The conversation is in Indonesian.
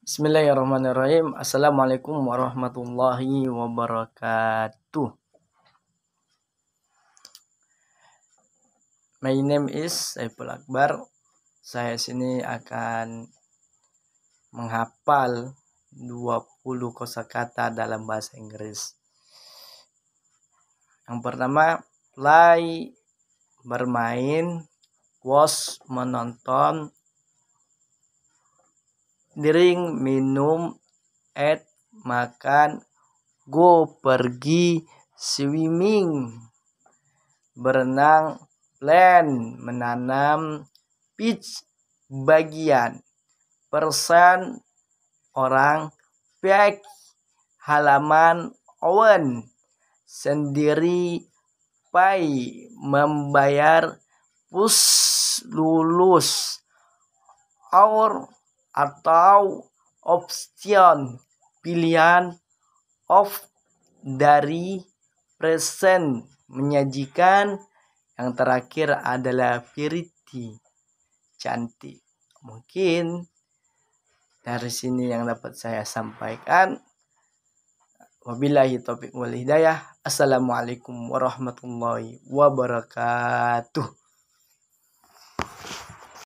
Bismillahirrahmanirrahim. Assalamualaikum warahmatullahi wabarakatuh. My name is Saiful Akbar. Saya sini akan menghafal 20 kosakata dalam bahasa Inggris. Yang pertama, play bermain, was menonton, drink minum eat makan go pergi swimming berenang plan menanam pitch bagian persen orang back halaman oven sendiri pay membayar pus lulus our atau option pilihan of dari present menyajikan yang terakhir adalah pretty cantik mungkin dari sini yang dapat saya sampaikan wabillahi topik wal hidayah assalamualaikum warahmatullahi wabarakatuh